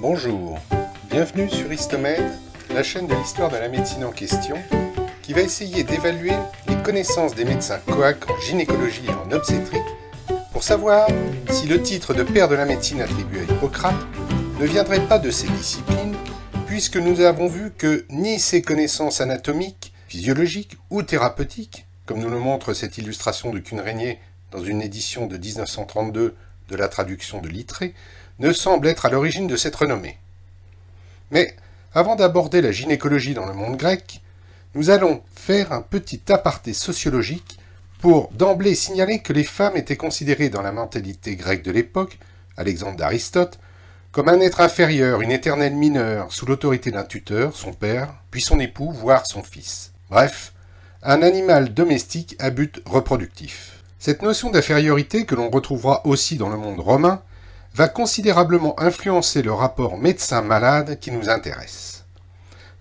Bonjour, bienvenue sur Histomède, la chaîne de l'histoire de la médecine en question, qui va essayer d'évaluer les connaissances des médecins coac en gynécologie et en obstétrique pour savoir si le titre de père de la médecine attribué à Hippocrate ne viendrait pas de ces disciplines, puisque nous avons vu que ni ses connaissances anatomiques, physiologiques ou thérapeutiques, comme nous le montre cette illustration de Cunrégnier dans une édition de 1932 de la traduction de Littré, ne semble être à l'origine de cette renommée. Mais avant d'aborder la gynécologie dans le monde grec, nous allons faire un petit aparté sociologique pour d'emblée signaler que les femmes étaient considérées dans la mentalité grecque de l'époque, à l'exemple d'Aristote, comme un être inférieur, une éternelle mineure, sous l'autorité d'un tuteur, son père, puis son époux, voire son fils. Bref, un animal domestique à but reproductif. Cette notion d'infériorité, que l'on retrouvera aussi dans le monde romain, va considérablement influencer le rapport médecin-malade qui nous intéresse.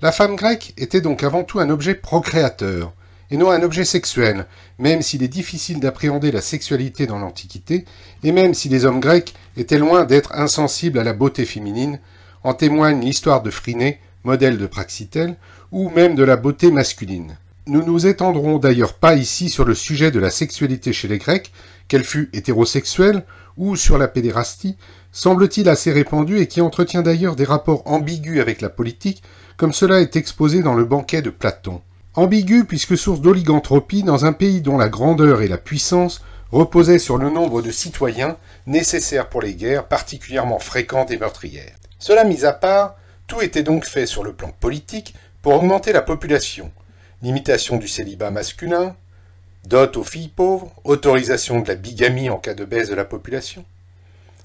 La femme grecque était donc avant tout un objet procréateur, et non un objet sexuel, même s'il est difficile d'appréhender la sexualité dans l'Antiquité, et même si les hommes grecs étaient loin d'être insensibles à la beauté féminine, en témoigne l'histoire de Phryné, modèle de Praxitèle, ou même de la beauté masculine. Nous nous étendrons d'ailleurs pas ici sur le sujet de la sexualité chez les Grecs, qu'elle fût hétérosexuelle, ou sur la pédérastie, semble-t-il assez répandue et qui entretient d'ailleurs des rapports ambigus avec la politique, comme cela est exposé dans le banquet de Platon. Ambigu puisque source d'oliganthropie dans un pays dont la grandeur et la puissance reposaient sur le nombre de citoyens nécessaires pour les guerres particulièrement fréquentes et meurtrières. Cela mis à part, tout était donc fait sur le plan politique pour augmenter la population, limitation du célibat masculin, dot aux filles pauvres, autorisation de la bigamie en cas de baisse de la population.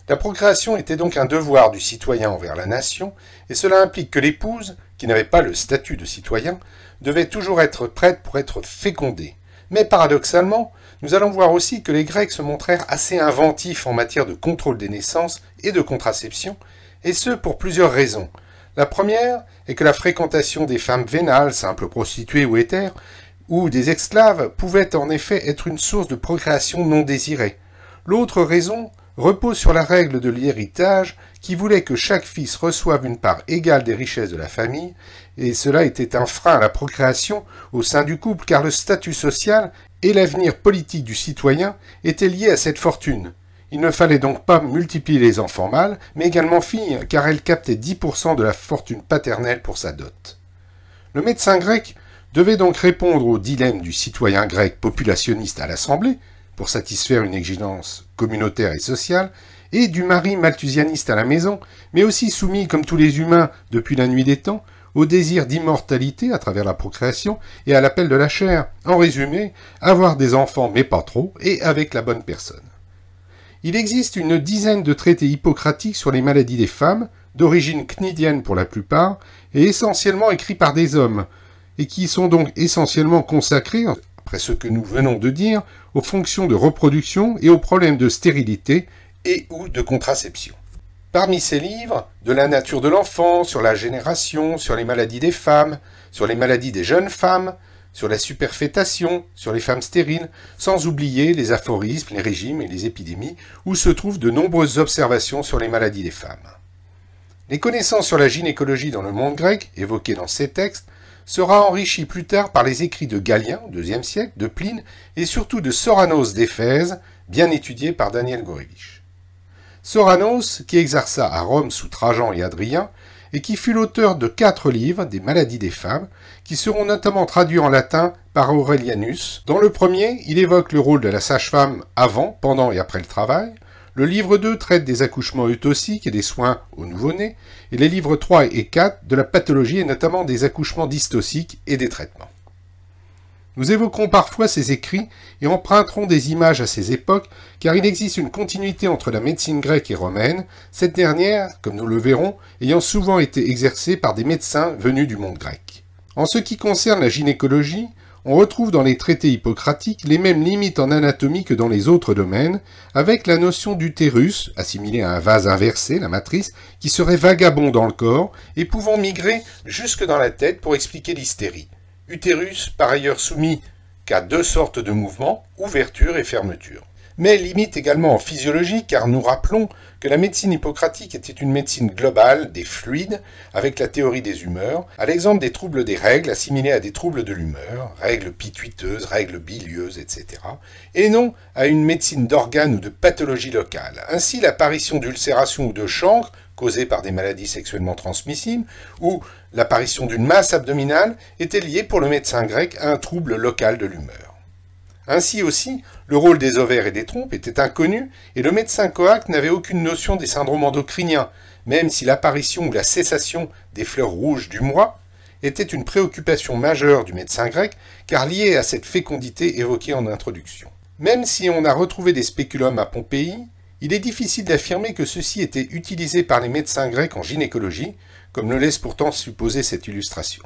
La procréation était donc un devoir du citoyen envers la nation, et cela implique que l'épouse, qui n'avait pas le statut de citoyen, devait toujours être prête pour être fécondée. Mais paradoxalement, nous allons voir aussi que les Grecs se montrèrent assez inventifs en matière de contrôle des naissances et de contraception, et ce pour plusieurs raisons. La première est que la fréquentation des femmes vénales, simples prostituées ou éthères, ou des esclaves pouvait en effet être une source de procréation non désirée. L'autre raison repose sur la règle de l'héritage qui voulait que chaque fils reçoive une part égale des richesses de la famille, et cela était un frein à la procréation au sein du couple car le statut social et l'avenir politique du citoyen étaient liés à cette fortune. Il ne fallait donc pas multiplier les enfants mâles, mais également filles, car elle captait 10% de la fortune paternelle pour sa dot. Le médecin grec devait donc répondre au dilemme du citoyen grec populationniste à l'Assemblée, pour satisfaire une exigence communautaire et sociale, et du mari malthusianiste à la maison, mais aussi soumis, comme tous les humains depuis la nuit des temps, au désir d'immortalité à travers la procréation et à l'appel de la chair. En résumé, avoir des enfants mais pas trop, et avec la bonne personne. Il existe une dizaine de traités hippocratiques sur les maladies des femmes, d'origine cnidienne pour la plupart, et essentiellement écrits par des hommes, et qui sont donc essentiellement consacrés, après ce que nous venons de dire, aux fonctions de reproduction et aux problèmes de stérilité et ou de contraception. Parmi ces livres, de la nature de l'enfant, sur la génération, sur les maladies des femmes, sur les maladies des jeunes femmes, sur la superfétation, sur les femmes stériles, sans oublier les aphorismes, les régimes et les épidémies, où se trouvent de nombreuses observations sur les maladies des femmes. Les connaissances sur la gynécologie dans le monde grec, évoquées dans ces textes, sera enrichie plus tard par les écrits de Galien, IIe siècle, de Pline, et surtout de Soranos d'Éphèse, bien étudié par Daniel Gorevich. Soranos, qui exerça à Rome sous Trajan et Adrien, et qui fut l'auteur de quatre livres des maladies des femmes, qui seront notamment traduits en latin par Aurelianus. Dans le premier, il évoque le rôle de la sage-femme avant, pendant et après le travail. Le livre 2 traite des accouchements eutossiques et des soins aux nouveau-nés, et les livres 3 et 4 de la pathologie et notamment des accouchements dystossiques et des traitements. Nous évoquerons parfois ces écrits et emprunterons des images à ces époques, car il existe une continuité entre la médecine grecque et romaine, cette dernière, comme nous le verrons, ayant souvent été exercée par des médecins venus du monde grec. En ce qui concerne la gynécologie, on retrouve dans les traités hippocratiques les mêmes limites en anatomie que dans les autres domaines, avec la notion d'utérus, assimilé à un vase inversé, la matrice, qui serait vagabond dans le corps et pouvant migrer jusque dans la tête pour expliquer l'hystérie. Utérus, par ailleurs soumis qu'à deux sortes de mouvements, ouverture et fermeture. Mais limite également en physiologie, car nous rappelons que la médecine hippocratique était une médecine globale des fluides, avec la théorie des humeurs, à l'exemple des troubles des règles assimilés à des troubles de l'humeur, règles pituiteuses, règles bilieuses, etc., et non à une médecine d'organes ou de pathologie locale. Ainsi, l'apparition d'ulcérations ou de chancres causés par des maladies sexuellement transmissibles, ou l'apparition d'une masse abdominale était liée pour le médecin grec à un trouble local de l'humeur. Ainsi aussi, le rôle des ovaires et des trompes était inconnu et le médecin coac n'avait aucune notion des syndromes endocriniens, même si l'apparition ou la cessation des fleurs rouges du mois était une préoccupation majeure du médecin grec, car liée à cette fécondité évoquée en introduction. Même si on a retrouvé des spéculums à Pompéi, il est difficile d'affirmer que ceci était utilisé par les médecins grecs en gynécologie, comme le laisse pourtant supposer cette illustration.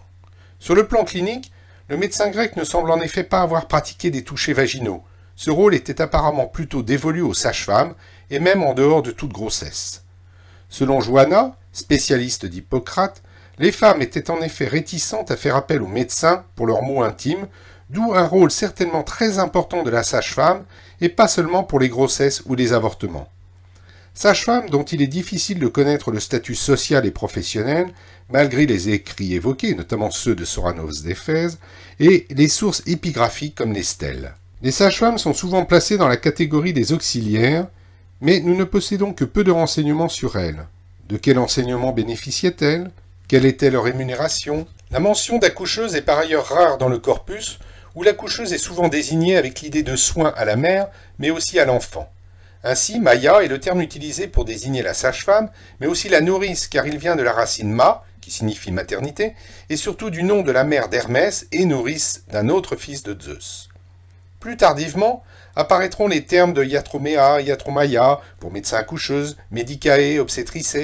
Sur le plan clinique, le médecin grec ne semble en effet pas avoir pratiqué des touchés vaginaux. Ce rôle était apparemment plutôt dévolu aux sages-femmes, et même en dehors de toute grossesse. Selon Joanna, spécialiste d'Hippocrate, les femmes étaient en effet réticentes à faire appel aux médecins pour leurs mots intimes, d'où un rôle certainement très important de la sage-femme et pas seulement pour les grossesses ou les avortements. sage femmes dont il est difficile de connaître le statut social et professionnel, malgré les écrits évoqués, notamment ceux de Soranos d'Éphèse, et les sources épigraphiques comme les stèles. Les sages-femmes sont souvent placées dans la catégorie des auxiliaires, mais nous ne possédons que peu de renseignements sur elles. De quel enseignement bénéficiaient-elles Quelle était leur rémunération La mention d'accoucheuse est par ailleurs rare dans le corpus, où la coucheuse est souvent désignée avec l'idée de soin à la mère, mais aussi à l'enfant. Ainsi, Maya est le terme utilisé pour désigner la sage-femme, mais aussi la nourrice, car il vient de la racine ma, qui signifie maternité, et surtout du nom de la mère d'Hermès et nourrice d'un autre fils de Zeus. Plus tardivement, apparaîtront les termes de Yatromea, iatromaya, pour médecin accoucheuse, medicae, obstétrice,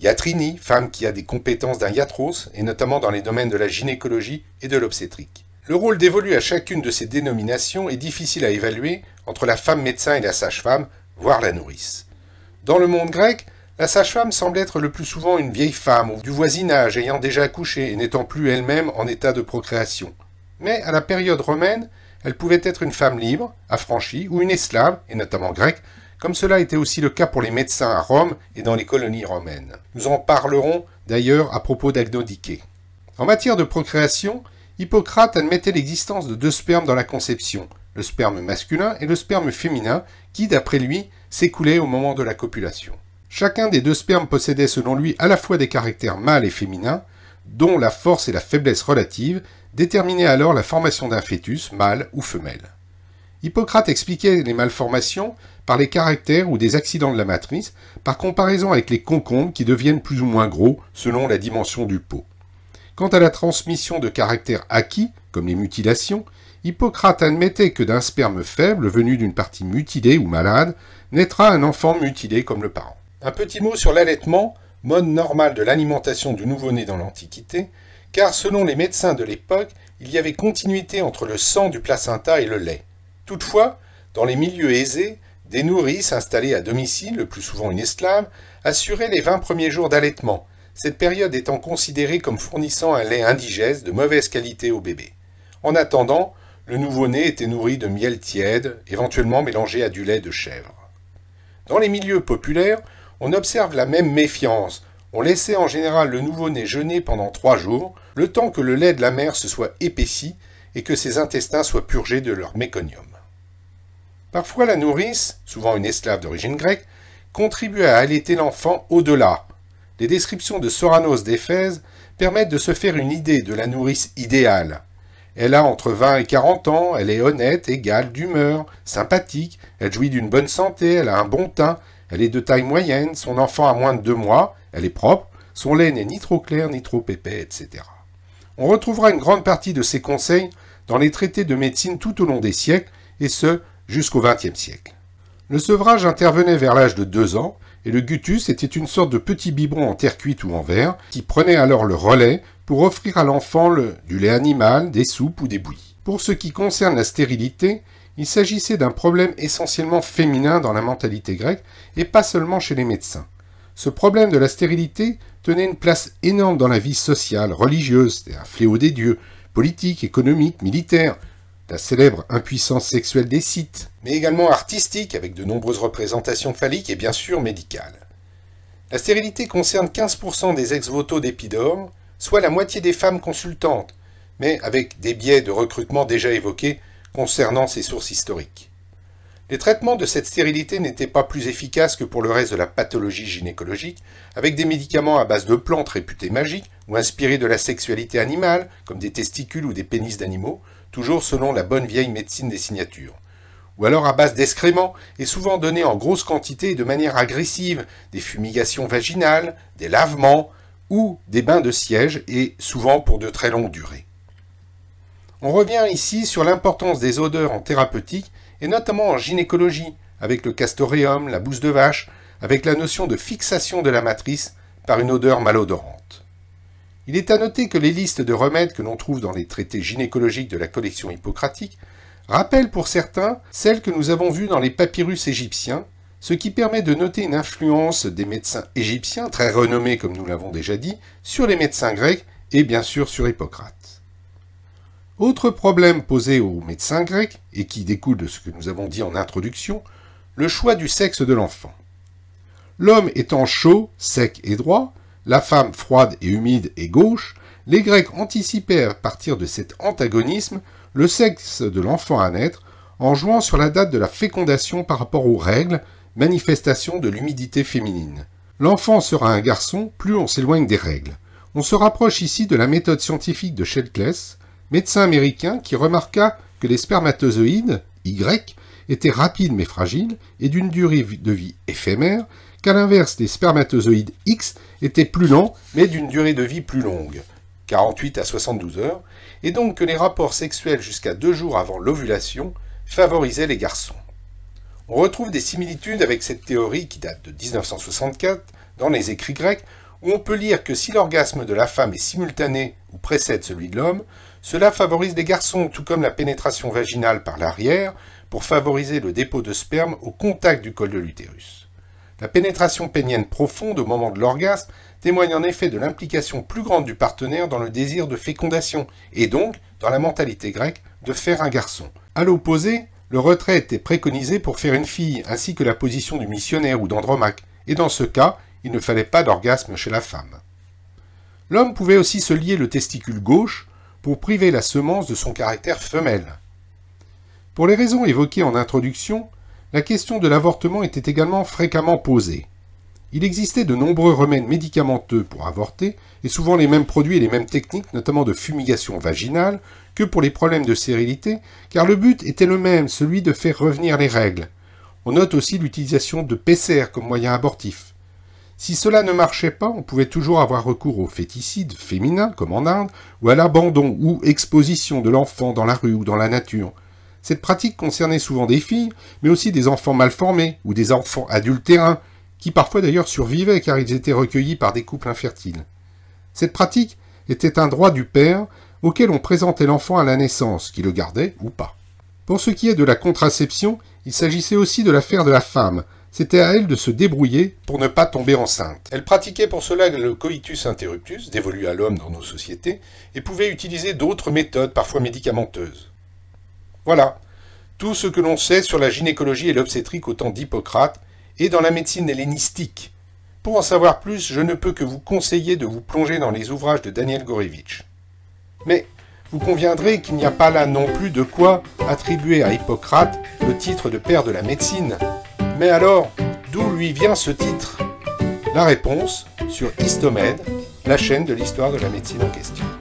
Yatrini, femme qui a des compétences d'un Yatros, et notamment dans les domaines de la gynécologie et de l'obstétrique. Le rôle dévolu à chacune de ces dénominations est difficile à évaluer entre la femme médecin et la sage-femme, voire la nourrice. Dans le monde grec, la sage-femme semble être le plus souvent une vieille femme ou du voisinage ayant déjà accouché et n'étant plus elle-même en état de procréation. Mais à la période romaine, elle pouvait être une femme libre, affranchie ou une esclave, et notamment grecque, comme cela était aussi le cas pour les médecins à Rome et dans les colonies romaines. Nous en parlerons d'ailleurs à propos d'Agnodiqué. En matière de procréation, Hippocrate admettait l'existence de deux spermes dans la conception, le sperme masculin et le sperme féminin, qui, d'après lui, s'écoulaient au moment de la copulation. Chacun des deux spermes possédait selon lui à la fois des caractères mâles et féminins, dont la force et la faiblesse relative déterminaient alors la formation d'un fœtus, mâle ou femelle. Hippocrate expliquait les malformations par les caractères ou des accidents de la matrice, par comparaison avec les concombres qui deviennent plus ou moins gros selon la dimension du pot. Quant à la transmission de caractères acquis, comme les mutilations, Hippocrate admettait que d'un sperme faible venu d'une partie mutilée ou malade, naîtra un enfant mutilé comme le parent. Un petit mot sur l'allaitement, mode normal de l'alimentation du nouveau-né dans l'Antiquité, car selon les médecins de l'époque, il y avait continuité entre le sang du placenta et le lait. Toutefois, dans les milieux aisés, des nourrices installées à domicile, le plus souvent une esclave, assuraient les 20 premiers jours d'allaitement, cette période étant considérée comme fournissant un lait indigeste de mauvaise qualité au bébé. En attendant, le nouveau-né était nourri de miel tiède, éventuellement mélangé à du lait de chèvre. Dans les milieux populaires, on observe la même méfiance. On laissait en général le nouveau-né jeûner pendant trois jours, le temps que le lait de la mère se soit épaissi et que ses intestins soient purgés de leur méconium. Parfois la nourrice, souvent une esclave d'origine grecque, contribuait à allaiter l'enfant au-delà, les descriptions de Soranos d'Éphèse permettent de se faire une idée de la nourrice idéale. Elle a entre 20 et 40 ans, elle est honnête, égale, d'humeur, sympathique, elle jouit d'une bonne santé, elle a un bon teint, elle est de taille moyenne, son enfant a moins de deux mois, elle est propre, son lait n'est ni trop clair ni trop épais, etc. On retrouvera une grande partie de ces conseils dans les traités de médecine tout au long des siècles, et ce, jusqu'au XXe siècle. Le sevrage intervenait vers l'âge de deux ans, et le gutus était une sorte de petit biberon en terre cuite ou en verre qui prenait alors le relais pour offrir à l'enfant le, du lait animal, des soupes ou des bouillies. Pour ce qui concerne la stérilité, il s'agissait d'un problème essentiellement féminin dans la mentalité grecque et pas seulement chez les médecins. Ce problème de la stérilité tenait une place énorme dans la vie sociale, religieuse, c'était un fléau des dieux, politique, économique, militaire, la célèbre impuissance sexuelle des sites, mais également artistique avec de nombreuses représentations phalliques et bien sûr médicales. La stérilité concerne 15% des ex-voto d'Épidore, soit la moitié des femmes consultantes, mais avec des biais de recrutement déjà évoqués concernant ces sources historiques. Les traitements de cette stérilité n'étaient pas plus efficaces que pour le reste de la pathologie gynécologique, avec des médicaments à base de plantes réputées magiques ou inspirés de la sexualité animale, comme des testicules ou des pénis d'animaux, toujours selon la bonne vieille médecine des signatures. Ou alors à base d'excréments, et souvent donné en grosse quantité et de manière agressive, des fumigations vaginales, des lavements, ou des bains de siège, et souvent pour de très longues durées. On revient ici sur l'importance des odeurs en thérapeutique, et notamment en gynécologie, avec le castoréum, la bouse de vache, avec la notion de fixation de la matrice par une odeur malodorante. Il est à noter que les listes de remèdes que l'on trouve dans les traités gynécologiques de la collection hippocratique rappellent pour certains celles que nous avons vues dans les papyrus égyptiens, ce qui permet de noter une influence des médecins égyptiens, très renommés comme nous l'avons déjà dit, sur les médecins grecs et bien sûr sur Hippocrate. Autre problème posé aux médecins grecs, et qui découle de ce que nous avons dit en introduction, le choix du sexe de l'enfant. L'homme étant chaud, sec et droit, la femme froide et humide et gauche, les Grecs anticipèrent à partir de cet antagonisme le sexe de l'enfant à naître en jouant sur la date de la fécondation par rapport aux règles, manifestation de l'humidité féminine. L'enfant sera un garçon plus on s'éloigne des règles. On se rapproche ici de la méthode scientifique de Sheltless, médecin américain qui remarqua que les spermatozoïdes, Y, étaient rapides mais fragiles et d'une durée de vie éphémère, qu'à l'inverse, les spermatozoïdes X étaient plus lents, mais d'une durée de vie plus longue, 48 à 72 heures, et donc que les rapports sexuels jusqu'à deux jours avant l'ovulation favorisaient les garçons. On retrouve des similitudes avec cette théorie qui date de 1964 dans les écrits grecs, où on peut lire que si l'orgasme de la femme est simultané ou précède celui de l'homme, cela favorise les garçons, tout comme la pénétration vaginale par l'arrière, pour favoriser le dépôt de sperme au contact du col de l'utérus. La pénétration pénienne profonde au moment de l'orgasme témoigne en effet de l'implication plus grande du partenaire dans le désir de fécondation, et donc, dans la mentalité grecque, de faire un garçon. À l'opposé, le retrait était préconisé pour faire une fille, ainsi que la position du missionnaire ou d'Andromaque, et dans ce cas, il ne fallait pas d'orgasme chez la femme. L'homme pouvait aussi se lier le testicule gauche pour priver la semence de son caractère femelle. Pour les raisons évoquées en introduction, la question de l'avortement était également fréquemment posée. Il existait de nombreux remèdes médicamenteux pour avorter, et souvent les mêmes produits et les mêmes techniques, notamment de fumigation vaginale, que pour les problèmes de stérilité, car le but était le même, celui de faire revenir les règles. On note aussi l'utilisation de PCR comme moyen abortif. Si cela ne marchait pas, on pouvait toujours avoir recours aux féticides féminins, comme en Inde, ou à l'abandon ou exposition de l'enfant dans la rue ou dans la nature. Cette pratique concernait souvent des filles, mais aussi des enfants mal formés ou des enfants adultérins, qui parfois d'ailleurs survivaient car ils étaient recueillis par des couples infertiles. Cette pratique était un droit du père auquel on présentait l'enfant à la naissance, qui le gardait ou pas. Pour ce qui est de la contraception, il s'agissait aussi de l'affaire de la femme. C'était à elle de se débrouiller pour ne pas tomber enceinte. Elle pratiquait pour cela le coitus interruptus, dévolu à l'homme dans nos sociétés, et pouvait utiliser d'autres méthodes, parfois médicamenteuses. Voilà, tout ce que l'on sait sur la gynécologie et l'obstétrique au temps d'Hippocrate et dans la médecine hellénistique. Pour en savoir plus, je ne peux que vous conseiller de vous plonger dans les ouvrages de Daniel Gorevitch. Mais vous conviendrez qu'il n'y a pas là non plus de quoi attribuer à Hippocrate le titre de père de la médecine. Mais alors, d'où lui vient ce titre La réponse sur Histomède, la chaîne de l'histoire de la médecine en question.